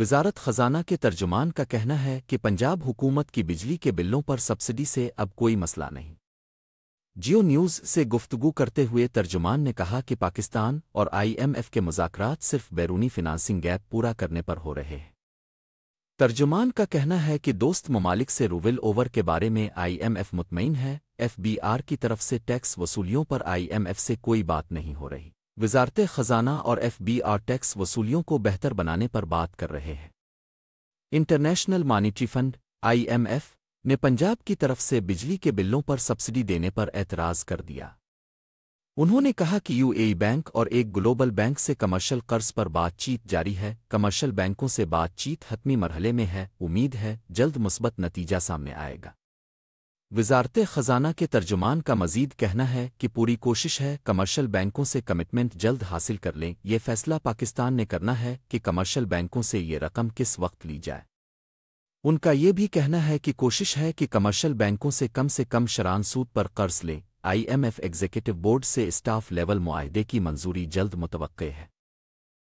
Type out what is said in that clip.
वजारत ख़जाना के तर्जुमान का कहना है कि पंजाब हुकूमत की बिजली के बिलों पर सब्सिडी से अब कोई मसला नहीं जियो न्यूज़ से गुफ्तगू करते हुए तर्जुमान ने कहा कि पाकिस्तान और आईएमएफ के मुजाकरात सिर्फ बैरूनी फिनांसिंग गैप पूरा करने पर हो रहे हैं तर्जुमान का कहना है कि दोस्त ममालिक से रूविल ओवर के बारे में आईएमएफ मुतमिन है एफबीआर की तरफ से टैक्स वसूलियों पर आईएमएफ से कोई बात नहीं हो रही वजारत ख़जाना और आर टैक्स वसूलियों को बेहतर बनाने पर बात कर रहे हैं इंटरनेशनल मॉनिटरी फंड आईएमएफ ने पंजाब की तरफ से बिजली के बिलों पर सब्सिडी देने पर एतराज़ कर दिया उन्होंने कहा कि यूएई बैंक और एक ग्लोबल बैंक से कमर्शल कर्ज पर बातचीत जारी है कमर्शल बैंकों से बातचीत हतमी मरहले में है उम्मीद है जल्द मुस्बत नतीजा सामने आएगा वजारत ख़जाना के तर्जुमान का मजीद कहना है कि पूरी कोशिश है कमर्शल बैंकों से कमिटमेंट जल्द हासिल कर लें ये फैसला पाकिस्तान ने करना है कि कमर्शल बैंकों से ये रकम किस वक्त ली जाए उनका ये भी कहना है कि कोशिश है कि कमर्शल बैंकों से कम से कम शरान सूद पर कर्ज लें आईएमएफ एग्जीक्यूटिव बोर्ड से स्टाफ लेवल माहदे की मंजूरी जल्द मुतव है